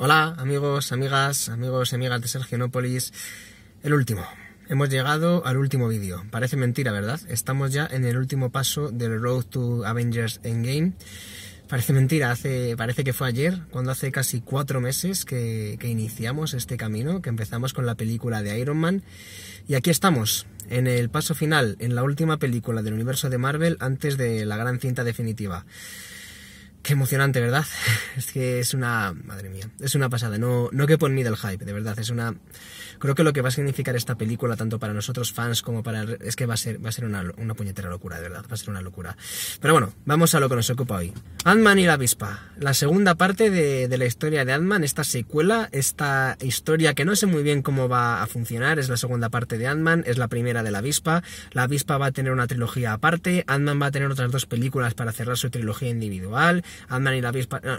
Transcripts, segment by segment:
Hola, amigos, amigas, amigos y amigas de Sergionópolis. El último. Hemos llegado al último vídeo. Parece mentira, ¿verdad? Estamos ya en el último paso del Road to Avengers Endgame. Parece mentira, hace, parece que fue ayer, cuando hace casi cuatro meses que, que iniciamos este camino, que empezamos con la película de Iron Man. Y aquí estamos, en el paso final, en la última película del universo de Marvel antes de la gran cinta definitiva. Qué emocionante, ¿verdad? Es que es una. Madre mía, es una pasada. No, no quepo ni del hype, de verdad. Es una. Creo que lo que va a significar esta película, tanto para nosotros fans como para. Es que va a ser, va a ser una, una, puñetera locura, de verdad. Va a ser una locura. Pero bueno, vamos a lo que nos ocupa hoy. Ant-Man y la avispa. La segunda parte de, de la historia de Ant-Man, esta secuela, esta historia que no sé muy bien cómo va a funcionar. Es la segunda parte de Ant-Man, es la primera de la avispa. La avispa va a tener una trilogía aparte. Ant-Man va a tener otras dos películas para cerrar su trilogía individual ant y la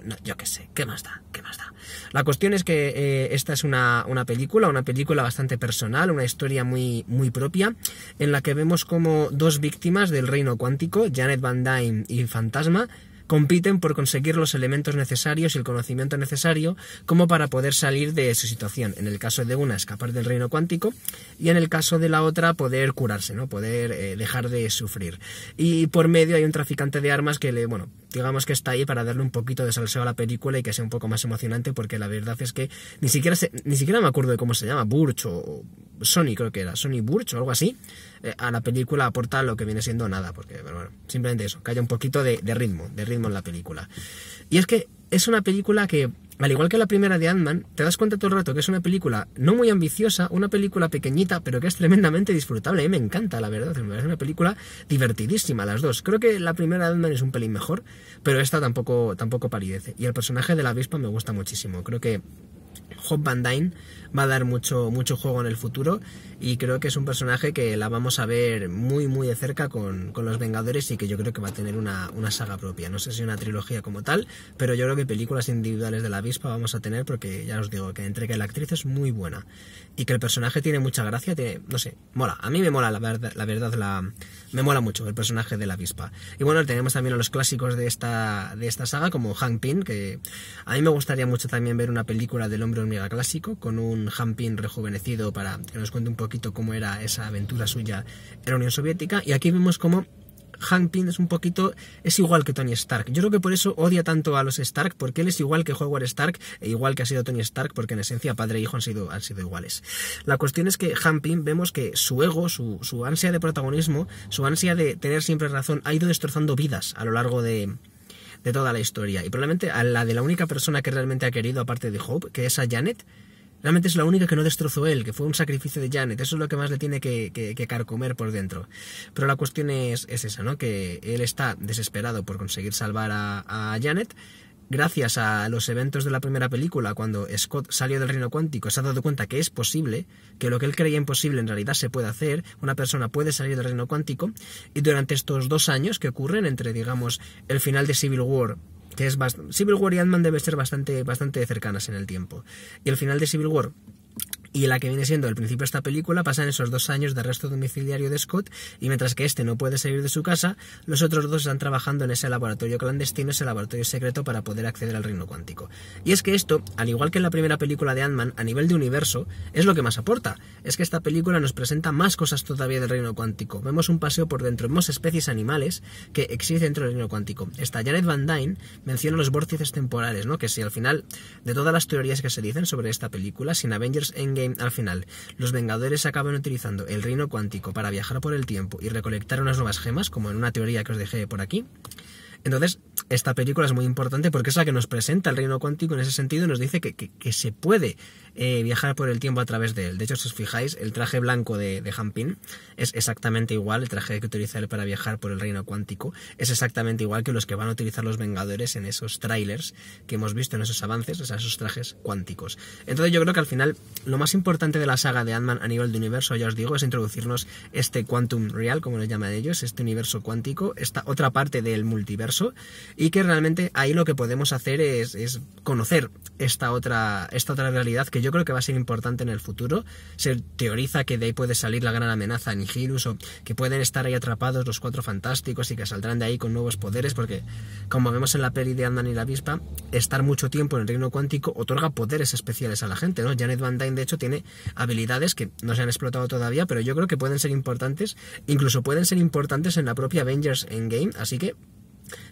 No, yo qué sé, ¿qué más da? ¿Qué más da? La cuestión es que eh, esta es una, película, una película bastante personal, una historia muy, muy propia, en la que vemos como dos víctimas del reino cuántico, Janet Van Dyne y Fantasma, compiten por conseguir los elementos necesarios y el conocimiento necesario como para poder salir de su situación. En el caso de una, escapar del reino cuántico y en el caso de la otra, poder curarse, ¿no? poder eh, dejar de sufrir. Y por medio hay un traficante de armas que le, bueno, digamos que está ahí para darle un poquito de salseo a la película y que sea un poco más emocionante porque la verdad es que ni siquiera, ni siquiera me acuerdo de cómo se llama, Burch o Sony creo que era, Sony Burch o algo así, eh, a la película aporta lo que viene siendo nada, porque simplemente eso, que haya un poquito de, ritmo, de ritmo en la película. Y es que es una película que, al igual que la primera de Ant-Man, te das cuenta todo el rato que es una película no muy ambiciosa, una película pequeñita, pero que es tremendamente disfrutable. A me encanta, la verdad, es una película divertidísima, las dos. Creo que la primera de Ant-Man es un pelín mejor, pero esta tampoco, tampoco paridece. Y el personaje de la avispa me gusta muchísimo, creo que Hop Van Dyne va a dar mucho, mucho juego en el futuro y creo que es un personaje que la vamos a ver muy muy de cerca con, los Vengadores y que yo creo que va a tener una, saga propia. No sé si una trilogía como tal, pero yo creo que películas individuales de la avispa vamos a tener porque ya os digo que entre que la actriz es muy buena y que el personaje tiene mucha gracia, tiene, no sé, mola. A mí me mola la verdad, la verdad me mola mucho el personaje de la avispa. Y bueno, tenemos también a los clásicos de esta, de esta saga como Hank pin que a mí me gustaría mucho también ver una película de el hombre hormiga clásico, con un Hampin rejuvenecido para que nos cuente un poquito cómo era esa aventura suya en la Unión Soviética. Y aquí vemos cómo Hank es un poquito, es igual que Tony Stark. Yo creo que por eso odia tanto a los Stark, porque él es igual que Howard Stark e igual que ha sido Tony Stark, porque en esencia padre e hijo han sido, han sido iguales. La cuestión es que Hank vemos que su ego, su ansia de protagonismo, su ansia de tener siempre razón, ha ido destrozando vidas a lo largo de, de toda la historia. Y probablemente a la de la única persona que realmente ha querido, aparte de Hope, que es a Janet, realmente es la única que no destrozó él, que fue un sacrificio de Janet. Eso es lo que más le tiene que, que, que carcomer por dentro. Pero la cuestión es, es, esa, ¿no? Que él está desesperado por conseguir salvar a, a Janet, gracias a los eventos de la primera película, cuando Scott salió del reino cuántico, se ha dado cuenta que es posible, que lo que él creía imposible en realidad se puede hacer, una persona puede salir del reino cuántico, y durante estos dos años que ocurren entre, digamos, el final de Civil War, que es Civil War y Ant-Man deben ser bastante, bastante cercanas en el tiempo, y el final de Civil War, y la que viene siendo el principio de esta película pasan esos dos años de arresto domiciliario de Scott y mientras que este no puede salir de su casa, los otros dos están trabajando en ese laboratorio clandestino, ese laboratorio secreto para poder acceder al reino cuántico. Y es que esto, al igual que en la primera película de Ant-Man, a nivel de universo, es lo que más aporta. Es que esta película nos presenta más cosas todavía del reino cuántico. Vemos un paseo por dentro, vemos especies animales que existen dentro del reino cuántico. Esta Janet Van Dyne menciona los vórtices temporales, ¿no? Que si al final, de todas las teorías que se dicen sobre esta película, sin Avengers Endgame al final, los Vengadores acaban utilizando el reino cuántico para viajar por el tiempo y recolectar unas nuevas gemas, como en una teoría que os dejé por aquí, entonces, esta película es muy importante porque es la que nos presenta el reino cuántico en ese sentido nos dice que, se puede eh, viajar por el tiempo a través de él. De hecho, si os fijáis, el traje blanco de, de Hampin es exactamente igual, el traje que utiliza él para viajar por el reino cuántico es exactamente igual que los que van a utilizar los Vengadores en esos trailers que hemos visto en esos avances, esos trajes cuánticos. Entonces, yo creo que al final lo más importante de la saga de Ant-Man a nivel de universo, ya os digo, es introducirnos este Quantum Real, como lo llaman ellos, este universo cuántico, esta otra parte del multiverso y que realmente ahí lo que podemos hacer es, conocer esta otra, esta otra realidad que yo creo que va a ser importante en el futuro. Se teoriza que de ahí puede salir la gran amenaza Nihilus o que pueden estar ahí atrapados los cuatro fantásticos y que saldrán de ahí con nuevos poderes porque, como vemos en la peli de Andan y la avispa, estar mucho tiempo en el reino cuántico otorga poderes especiales a la gente, ¿no? Janet Van Dyne, de hecho, tiene habilidades que no se han explotado todavía, pero yo creo que pueden ser importantes, incluso pueden ser importantes en la propia Avengers Endgame, así que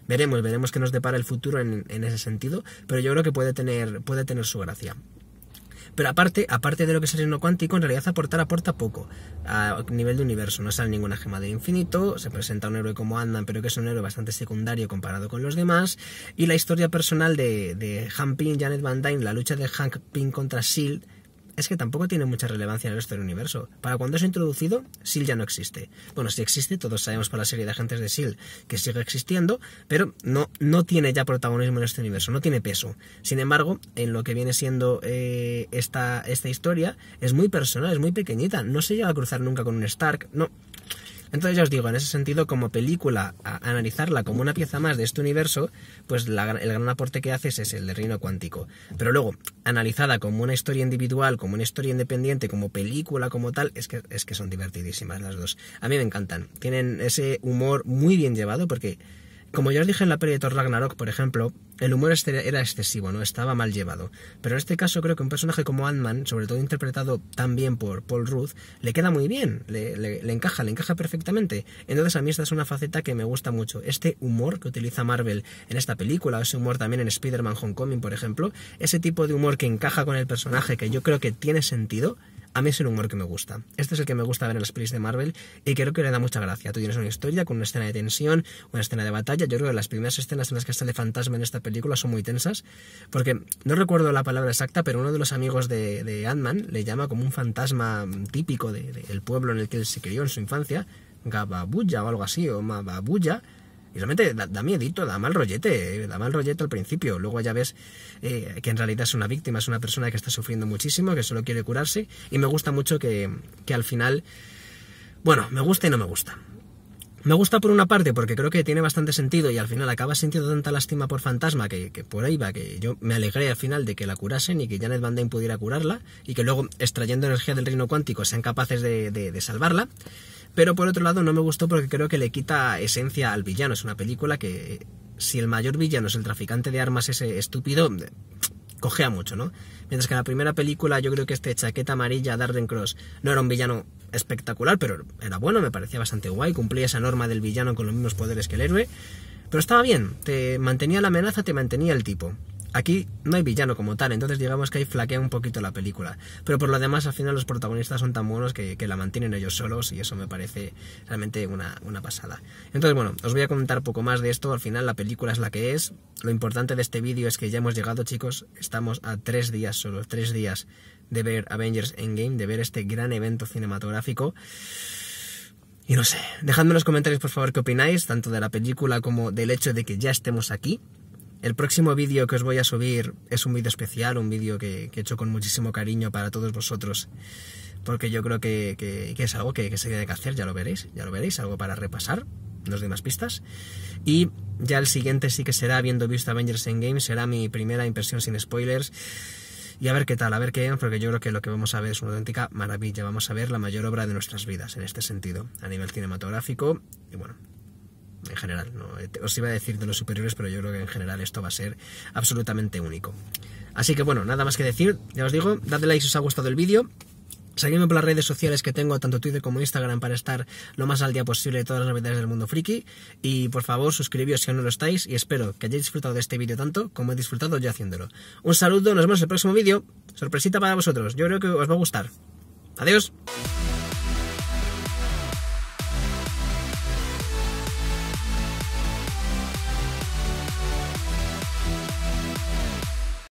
Veremos, veremos qué nos depara el futuro en, ese sentido, pero yo creo que puede tener, puede tener su gracia. Pero aparte, aparte de lo que es el reino cuántico, en realidad aportar aporta poco a nivel de universo. No sale ninguna gema de infinito, se presenta un héroe como Andan, pero que es un héroe bastante secundario comparado con los demás. Y la historia personal de, de Ping, Janet Van Dyne, la lucha de Hank Ping contra S.H.I.E.L.D., es que tampoco tiene mucha relevancia en el resto del universo. Para cuando es introducido, SEAL ya no existe. Bueno, si existe, todos sabemos por la serie de agentes de SEAL que sigue existiendo, pero no, no tiene ya protagonismo en este universo, no tiene peso. Sin embargo, en lo que viene siendo eh, esta, esta historia, es muy personal, es muy pequeñita, no se llega a cruzar nunca con un Stark, no. Entonces ya os digo, en ese sentido, como película, analizarla como una pieza más de este universo, pues el gran aporte que haces es el de Reino Cuántico. Pero luego, analizada como una historia individual, como una historia independiente, como película, como tal, es que, es que son divertidísimas las dos. A mí me encantan. Tienen ese humor muy bien llevado porque como ya os dije en la peli de Thor Ragnarok, por ejemplo, el humor este era excesivo, ¿no? Estaba mal llevado. Pero en este caso creo que un personaje como Ant-Man, sobre todo interpretado tan bien por Paul Ruth, le queda muy bien, le, le, encaja, le encaja perfectamente. Entonces a mí esta es una faceta que me gusta mucho. Este humor que utiliza Marvel en esta película, ese humor también en Spider-Man Homecoming, por ejemplo, ese tipo de humor que encaja con el personaje, que yo creo que tiene sentido, a mí es el humor que me gusta. Este es el que me gusta ver en las pelis de Marvel y creo que le da mucha gracia. Tú tienes una historia con una escena de tensión, una escena de batalla. Yo creo que las primeras escenas en las que sale fantasma en esta película son muy tensas porque no recuerdo la palabra exacta, pero uno de los amigos de, Ant-Man le llama como un fantasma típico del de, pueblo en el que él se crió en su infancia, Gababuya o algo así, o Mababuya y realmente da, da, miedito, da mal rollete, eh, da mal rollete al principio. Luego ya ves eh, que en realidad es una víctima, es una persona que está sufriendo muchísimo, que solo quiere curarse. Y me gusta mucho que, al final, bueno, me gusta y no me gusta. Me gusta por una parte porque creo que tiene bastante sentido y al final acaba sintiendo tanta lástima por Fantasma que, por ahí va, que yo me alegré al final de que la curasen y que Janet Van Dyne pudiera curarla y que luego, extrayendo energía del reino cuántico, sean capaces de, de salvarla. Pero por otro lado no me gustó porque creo que le quita esencia al villano. Es una película que si el mayor villano es el traficante de armas ese estúpido, cogea mucho, ¿no? Mientras que en la primera película yo creo que este chaqueta amarilla Darden Cross no era un villano espectacular, pero era bueno, me parecía bastante guay, cumplía esa norma del villano con los mismos poderes que el héroe, pero estaba bien, te mantenía la amenaza, te mantenía el tipo. Aquí no hay villano como tal, entonces digamos que ahí flaquea un poquito la película. Pero por lo demás, al final los protagonistas son tan buenos que, la mantienen ellos solos y eso me parece realmente una, pasada. Entonces, bueno, os voy a contar poco más de esto. Al final la película es la que es. Lo importante de este vídeo es que ya hemos llegado, chicos. Estamos a tres días solo, tres días de ver Avengers Endgame, de ver este gran evento cinematográfico. Y no sé, dejadme en los comentarios por favor qué opináis, tanto de la película como del hecho de que ya estemos aquí. El próximo vídeo que os voy a subir es un vídeo especial, un vídeo que, he hecho con muchísimo cariño para todos vosotros, porque yo creo que, es algo que, se tiene que hacer, ya lo veréis, ya lo veréis, algo para repasar, no os doy más pistas. Y ya el siguiente sí que será, habiendo visto Avengers Endgame, será mi primera impresión sin spoilers. Y a ver qué tal, a ver qué, porque yo creo que lo que vamos a ver es una auténtica maravilla. Vamos a ver la mayor obra de nuestras vidas en este sentido, a nivel cinematográfico. Y bueno, en general. ¿no? Eh, os iba a decir de los superiores, pero yo creo que en general esto va a ser absolutamente único. Así que bueno, nada más que decir, ya os digo, dadle like si os ha gustado el vídeo. Seguidme por las redes sociales que tengo, tanto Twitter como Instagram, para estar lo más al día posible de todas las novedades del mundo friki. Y por favor, suscribíos si aún no lo estáis y espero que hayáis disfrutado de este vídeo tanto como he disfrutado yo haciéndolo. Un saludo, nos vemos en el próximo vídeo. Sorpresita para vosotros, yo creo que os va a gustar. Adiós.